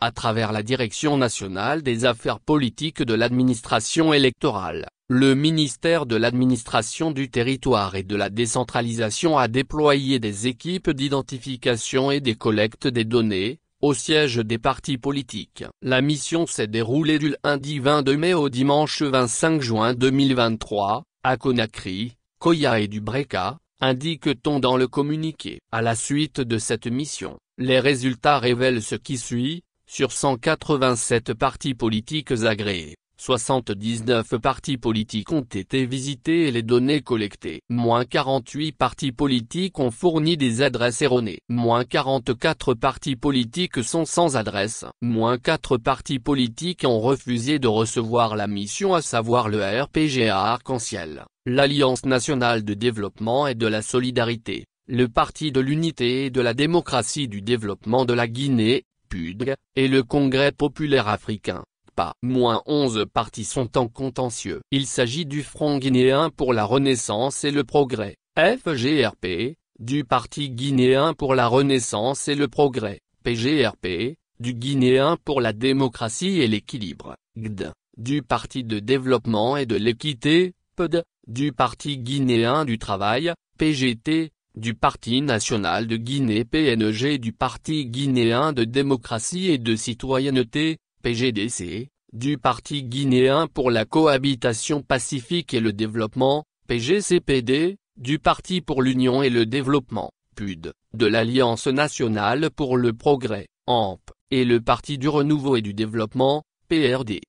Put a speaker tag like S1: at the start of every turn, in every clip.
S1: à travers la Direction nationale des affaires politiques de l'administration électorale, le ministère de l'administration du territoire et de la décentralisation a déployé des équipes d'identification et des collectes des données, au siège des partis politiques. La mission s'est déroulée du lundi 22 mai au dimanche 25 juin 2023, à Conakry, Koya et Dubreka, indique-t-on dans le communiqué. À la suite de cette mission, les résultats révèlent ce qui suit, sur 187 partis politiques agréés, 79 partis politiques ont été visités et les données collectées. Moins 48 partis politiques ont fourni des adresses erronées. Moins 44 partis politiques sont sans adresse. Moins 4 partis politiques ont refusé de recevoir la mission à savoir le RPGA Arc-en-Ciel, l'Alliance Nationale de Développement et de la Solidarité, le Parti de l'Unité et de la Démocratie du Développement de la Guinée, PUDG, et le Congrès populaire africain. Pas moins 11 partis sont en contentieux. Il s'agit du Front guinéen pour la Renaissance et le Progrès, FGRP, du Parti guinéen pour la Renaissance et le Progrès, PGRP, du Guinéen pour la démocratie et l'équilibre, GD, du Parti de développement et de l'équité, PD, du Parti guinéen du travail, PGT, du Parti national de Guinée PNG du Parti guinéen de démocratie et de citoyenneté, PGDC, du Parti guinéen pour la cohabitation pacifique et le développement, PGCPD, du Parti pour l'Union et le développement, PUD, de l'Alliance nationale pour le progrès, AMP, et le Parti du renouveau et du développement, PRD.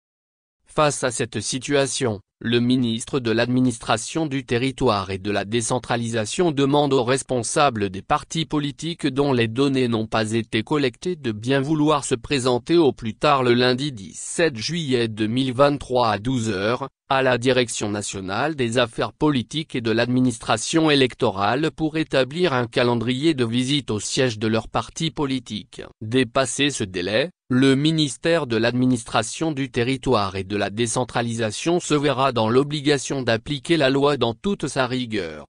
S1: Face à cette situation, le ministre de l'Administration du Territoire et de la Décentralisation demande aux responsables des partis politiques dont les données n'ont pas été collectées de bien vouloir se présenter au plus tard le lundi 17 juillet 2023 à 12h, à la Direction nationale des affaires politiques et de l'administration électorale pour établir un calendrier de visite au siège de leur parti politique. Dépasser ce délai, le ministère de l'administration du territoire et de la décentralisation se verra dans l'obligation d'appliquer la loi dans toute sa rigueur.